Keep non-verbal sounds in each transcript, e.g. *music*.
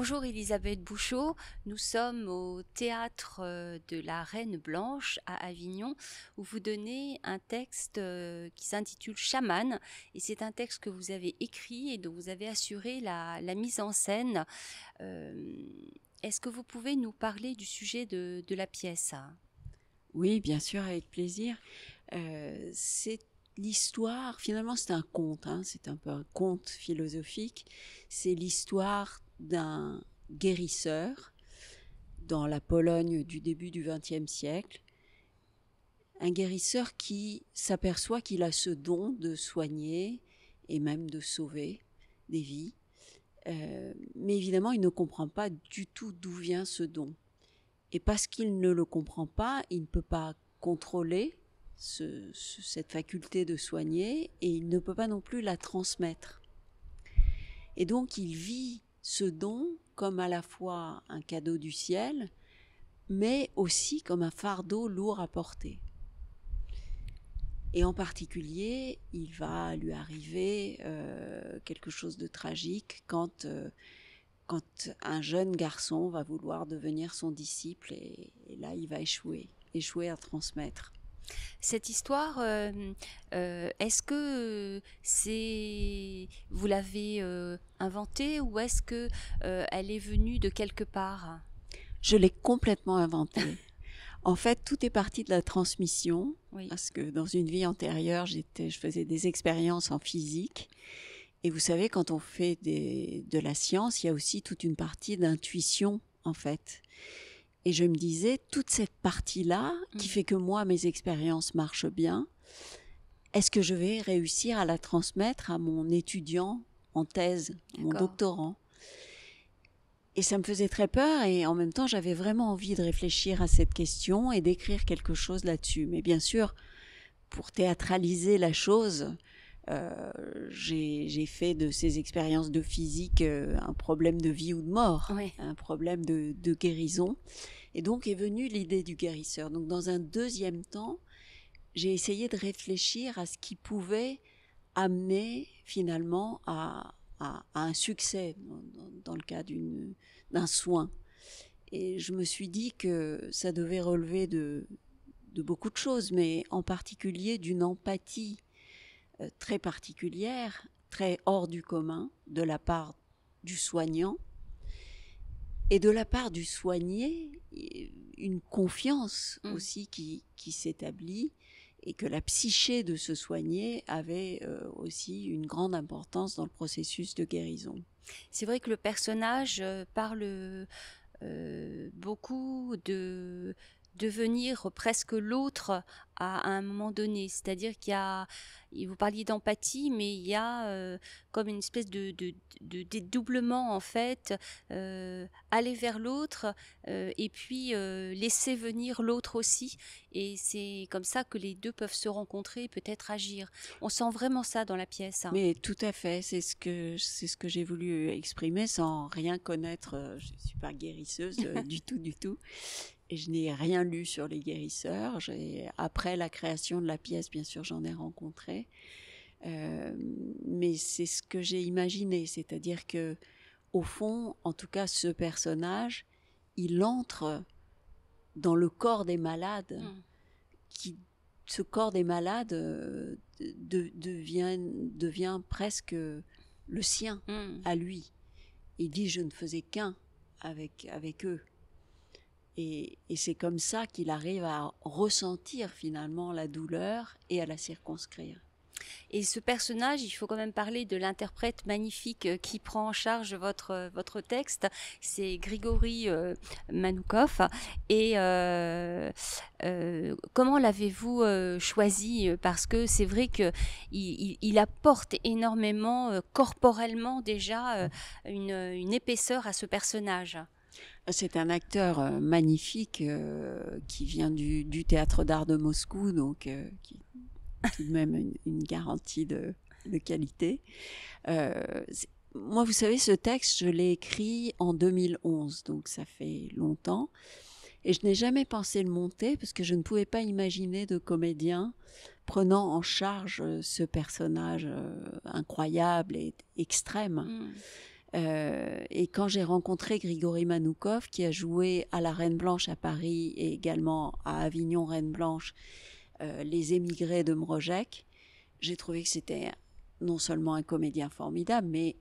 Bonjour Elisabeth Bouchot, nous sommes au théâtre euh, de la Reine Blanche à Avignon où vous donnez un texte euh, qui s'intitule Chaman et c'est un texte que vous avez écrit et dont vous avez assuré la, mise en scène. Euh, est-ce que vous pouvez nous parler du sujet de, la pièce Oui, bien sûr, avec plaisir. c'est l'histoire, finalement c'est un conte, hein. c'est un peu un conte philosophique, c'est l'histoire d'un guérisseur dans la Pologne du début du XXe siècle, un guérisseur qui s'aperçoit qu'il a ce don de soigner et même de sauver des vies. Euh, mais évidemment, il ne comprend pas du tout d'où vient ce don. Et parce qu'il ne le comprend pas, il ne peut pas contrôler cette faculté de soigner et il ne peut pas non plus la transmettre. Et donc il vit ce don comme à la fois un cadeau du ciel, mais aussi comme un fardeau lourd à porter. Et en particulier, il va lui arriver euh, quelque chose de tragique quand, euh, quand un jeune garçon va vouloir devenir son disciple et, là, il va échouer, échouer à transmettre. Cette histoire, euh, est-ce que c'est vous l'avez euh, inventée ou est-ce que euh, elle est venue de quelque part Je l'ai complètement inventée. en fait, tout est parti de la transmission parce que dans une vie antérieure, j'étais je faisais des expériences en physique. Et vous savez, quand on fait de la science, il y a aussi toute une partie d'intuition, en fait. Et je me disais, toute cette partie-là, qui mm. fait que moi, mes expériences marchent bien, est-ce que je vais réussir à la transmettre à mon étudiant en thèse, mon doctorant Et ça me faisait très peur et en même temps j'avais vraiment envie de réfléchir à cette question et d'écrire quelque chose là-dessus. Mais bien sûr, pour théâtraliser la chose, euh, j'ai fait de ces expériences de physique euh, un problème de vie ou de mort, un problème de guérison. Et donc est venue l'idée du guérisseur. Donc dans un deuxième temps, j'ai essayé de réfléchir à ce qui pouvait amener finalement à, un succès dans, le cas d'un soin. Et je me suis dit que ça devait relever de, beaucoup de choses, mais en particulier d'une empathie euh, très particulière, très hors du commun, de la part du soignant et de la part du soigné, une confiance mmh. aussi qui s'établit et que la psyché de se soigner avait euh, aussi une grande importance dans le processus de guérison. C'est vrai que le personnage euh, parle euh, beaucoup de devenir presque l'autre à un moment donné. C'est-à-dire qu'il y a, vous parliez d'empathie, mais il y a euh, comme une espèce de, dédoublement en fait, euh, aller vers l'autre euh, et puis laisser venir l'autre aussi. Et c'est comme ça que les deux peuvent se rencontrer et peut-être agir. On sent vraiment ça dans la pièce. Hein. Mais tout à fait, c'est ce que c'est ce que j'ai voulu exprimer sans rien connaître. Je ne suis pas guérisseuse *laughs* du tout, du tout et je n'ai rien lu sur les guérisseurs. Après la création de la pièce, bien sûr, j'en ai rencontré. Euh, mais c'est ce que j'ai imaginé, c'est-à-dire que, au fond, en tout cas, ce personnage, il entre dans le corps des malades, mmh. qui, ce corps des malades euh, devient, devient presque le sien mmh. à lui. Il dit je ne faisais qu'un avec, avec eux. Et, c'est comme ça qu'il arrive à ressentir finalement la douleur et à la circonscrire. Et ce personnage, il faut quand même parler de l'interprète magnifique euh, qui prend en charge votre, euh, texte. C'est Grigory euh, Manoukov. Et comment l'avez-vous choisi Parce que c'est vrai qu'il apporte énormément, corporellement déjà, une épaisseur à ce personnage. C'est un acteur euh, magnifique euh, qui vient du, théâtre d'art de Moscou, donc euh, qui tout de même une, garantie de, qualité. moi, vous savez, ce texte, je l'ai écrit en 2011, donc ça fait longtemps. Et je n'ai jamais pensé le monter parce que je ne pouvais pas imaginer de comédien prenant en charge ce personnage incroyable et extrême. Mm. Euh, et quand j'ai rencontré Grigory Manoukov, qui a joué à la Reine Blanche à Paris et également à Avignon Reine Blanche, euh, les émigrés de Mrojek, j'ai trouvé que c'était non seulement un comédien formidable, mais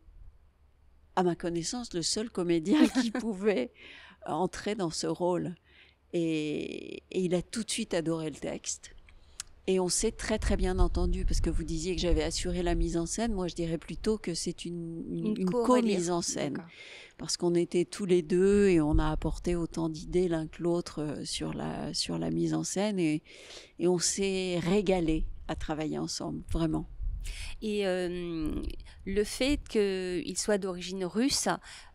à ma connaissance le seul comédien *laughs* qui pouvait entrer dans ce rôle. et, il a tout de suite adoré le texte. Et on s'est très très bien entendu parce que vous disiez que j'avais assuré la mise en scène. Moi, je dirais plutôt que c'est une, co-mise en hein. scène parce qu'on était tous les deux et on a apporté autant d'idées l'un que l'autre euh, sur la sur la mise en scène et, et on s'est régalé à travailler ensemble vraiment. Et euh, le fait qu'il soit d'origine russe,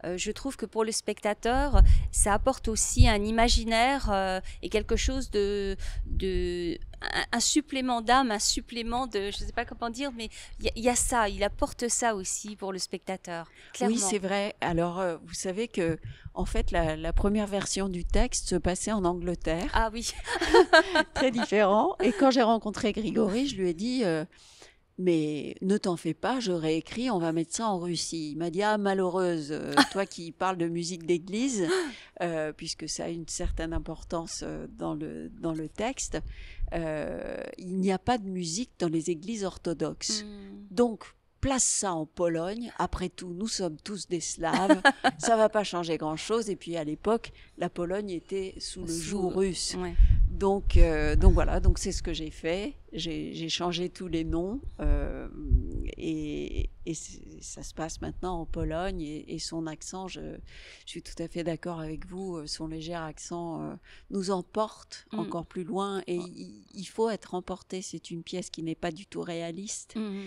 euh, je trouve que pour le spectateur, ça apporte aussi un imaginaire euh, et quelque chose de, de un, supplément d'âme, un supplément de, je ne sais pas comment dire, mais il y, a ça, il apporte ça aussi pour le spectateur. Oui, c'est vrai. Alors, vous savez que, en fait, la, la, première version du texte se passait en Angleterre. Ah oui. *laughs* Très différent. Et quand j'ai rencontré Grégory, je lui ai dit mais ne t'en fais pas, j'aurais écrit, on va mettre ça en Russie. Il m'a dit, ah malheureuse, euh, *laughs* toi qui parles de musique d'église, euh, puisque ça a une certaine importance euh, dans le, texte, il n'y a pas de musique dans les églises orthodoxes. Hmm. Donc, place ça en Pologne. Après tout, nous sommes tous des Slaves. *laughs* ça va pas changer grand-chose. Et puis, à l'époque, la Pologne était sous le joug russe. Euh, donc, voilà, donc c'est ce que j'ai fait. J'ai changé tous les noms euh, et, ça se passe maintenant en Pologne. Et, son accent, je, suis tout à fait d'accord avec vous, euh, son léger accent nous emporte mm. encore plus loin et il, faut être emporté. C'est une pièce qui n'est pas du tout réaliste. Mm-hmm.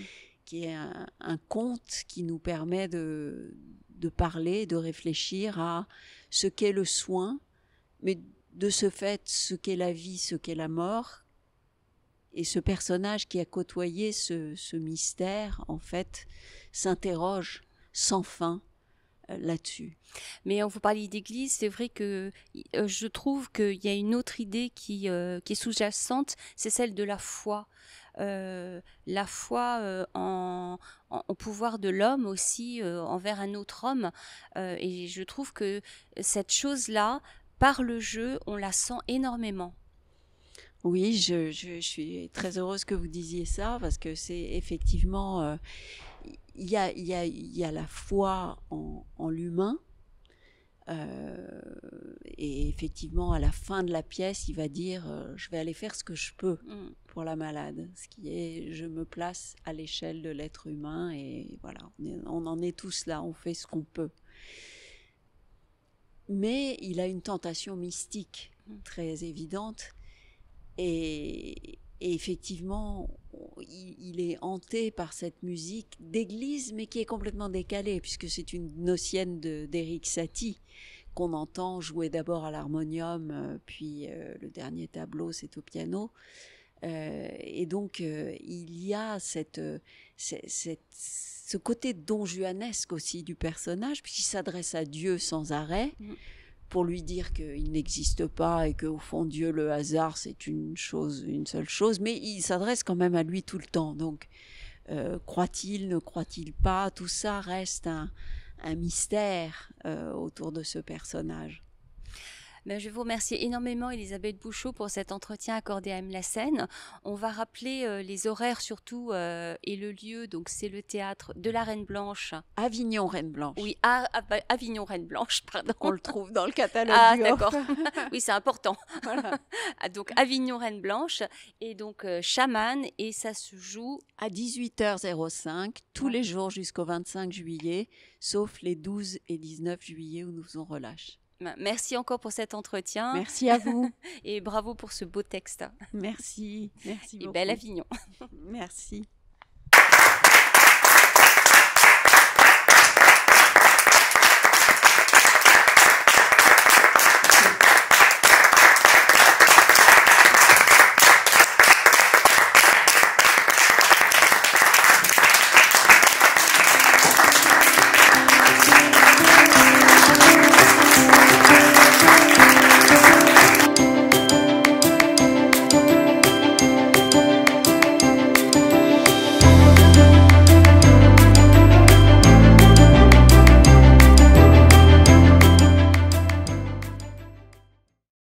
qui est un, conte qui nous permet de, de parler, de réfléchir à ce qu'est le soin, mais de ce fait ce qu'est la vie, ce qu'est la mort. Et ce personnage qui a côtoyé ce, mystère, en fait, s'interroge sans fin euh, là-dessus. Mais on vous parlant d'église, c'est vrai que euh, je trouve qu'il y a une autre idée qui, euh, est sous-jacente, c'est celle de la foi. la foi en, au pouvoir de l'homme aussi envers un autre homme. et je trouve que cette chose-là, par le jeu, on la sent énormément. Oui, je, suis très heureuse que vous disiez ça parce que c'est effectivement, euh, il y, a, la foi en, l'humain. Euh, et effectivement, à la fin de la pièce, il va dire euh, Je vais aller faire ce que je peux mm. pour la malade. Ce qui est Je me place à l'échelle de l'être humain. Et voilà, on, on, en est tous là, on fait ce qu'on peut mais il a une tentation mystique très évidente. Et, effectivement, il, est hanté par cette musique d'église, mais qui est complètement décalée, puisque c'est une nocienne d'Eric Satie qu'on entend jouer d'abord à l'harmonium, euh, puis euh, le dernier tableau, c'est au piano. Euh, et donc, euh, il y a cette, euh, ce côté don aussi du personnage, puisqu'il s'adresse à Dieu sans arrêt. Mm. pour lui dire qu'il n'existe pas et qu'au fond Dieu le hasard c'est une chose une seule chose mais il s'adresse quand même à lui tout le temps donc croit-il ne croit-il pas tout ça reste un mystère autour de ce personnage ben, je vous remercie énormément, Elisabeth Bouchot, pour cet entretien accordé à M. La Seine. On va rappeler euh, les horaires surtout euh, et le lieu. Donc, c'est le théâtre de la Reine Blanche. Avignon Reine Blanche. Oui, à, bah, Avignon Reine Blanche, pardon. On le trouve dans le *laughs* catalogue. Ah, d'accord. *laughs* oui, c'est important. *laughs* Ah, donc, Avignon Reine Blanche et donc euh, Chaman. Et ça se joue à 18h05 tous les jours jusqu'au 25 juillet, sauf les 12 et 19 juillet où nous on relâche. Merci encore pour cet entretien. Merci à vous. *laughs* et bravo pour ce beau texte. Merci. Merci beaucoup. Et belle Avignon. *laughs* merci.